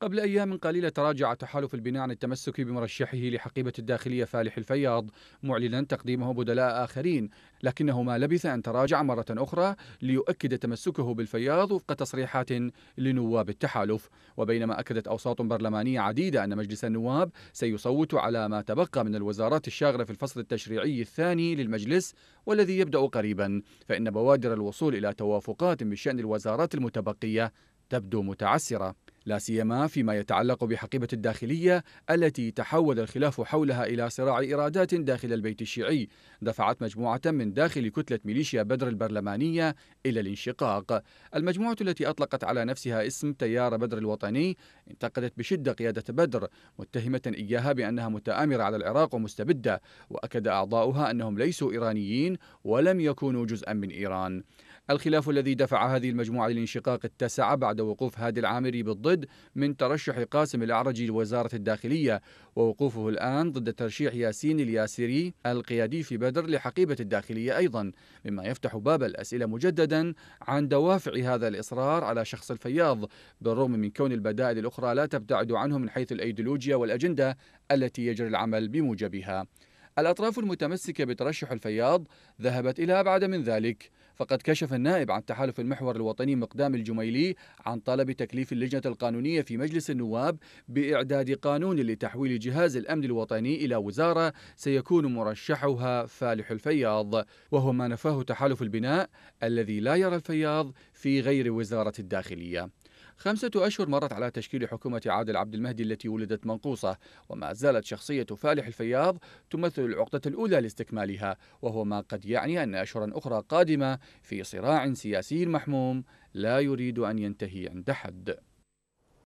قبل أيام قليلة تراجع تحالف البناء عن التمسك بمرشحه لحقيبة الداخلية فالح الفياض معلنا تقديمه بدلاء آخرين لكنه ما لبث أن تراجع مرة أخرى ليؤكد تمسكه بالفياض وفق تصريحات لنواب التحالف وبينما أكدت أوساط برلمانية عديدة أن مجلس النواب سيصوت على ما تبقى من الوزارات الشاغرة في الفصل التشريعي الثاني للمجلس والذي يبدأ قريبا فإن بوادر الوصول إلى توافقات بشأن الوزارات المتبقية تبدو متعسره لا سيما فيما يتعلق بحقيبة الداخلية التي تحول الخلاف حولها إلى صراع إرادات داخل البيت الشيعي دفعت مجموعة من داخل كتلة ميليشيا بدر البرلمانية إلى الانشقاق المجموعة التي أطلقت على نفسها اسم تيار بدر الوطني انتقدت بشدة قيادة بدر متهمة إياها بأنها متآمرة على العراق ومستبدة وأكد أعضاؤها أنهم ليسوا إيرانيين ولم يكونوا جزءا من إيران الخلاف الذي دفع هذه المجموعة للانشقاق اتسع بعد وقوف هادي العامري بالضد من ترشح قاسم الأعرجي لوزارة الداخلية ووقوفه الآن ضد ترشيح ياسين الياسري القيادي في بدر لحقيبة الداخلية أيضا مما يفتح باب الأسئلة مجددا عن دوافع هذا الإصرار على شخص الفياض بالرغم من كون البدائل الأخرى لا تبتعد عنه من حيث الأيديولوجيا والأجندة التي يجري العمل بموجبها الأطراف المتمسكة بترشح الفياض ذهبت إلى أبعد من ذلك فقد كشف النائب عن تحالف المحور الوطني مقدام الجميلي عن طلب تكليف اللجنة القانونية في مجلس النواب بإعداد قانون لتحويل جهاز الأمن الوطني إلى وزارة سيكون مرشحها فالح الفياض وهو ما نفاه تحالف البناء الذي لا يرى الفياض في غير وزارة الداخلية خمسة أشهر مرت على تشكيل حكومة عادل عبد المهدي التي ولدت منقوصة وما زالت شخصية فالح الفياض تمثل العقدة الأولى لاستكمالها وهو ما قد يعني أن أشهرا أخرى قادمة في صراع سياسي محموم لا يريد أن ينتهي عند حد